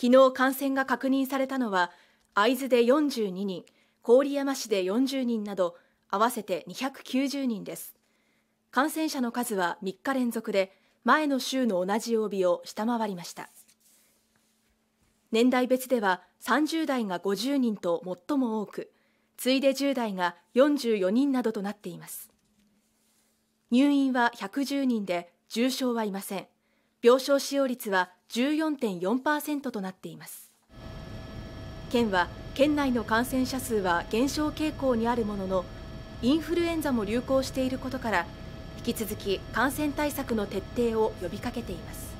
昨日感染が確認されたのは会津で42人郡山市で40人など合わせて290人です感染者の数は3日連続で前の週の同じ曜日を下回りました年代別では30代が50人と最も多く次いで10代が44人などとなっています入院は110人で重症はいません病床使用率は14.4%となっています県は県内の感染者数は減少傾向にあるもののインフルエンザも流行していることから引き続き感染対策の徹底を呼びかけています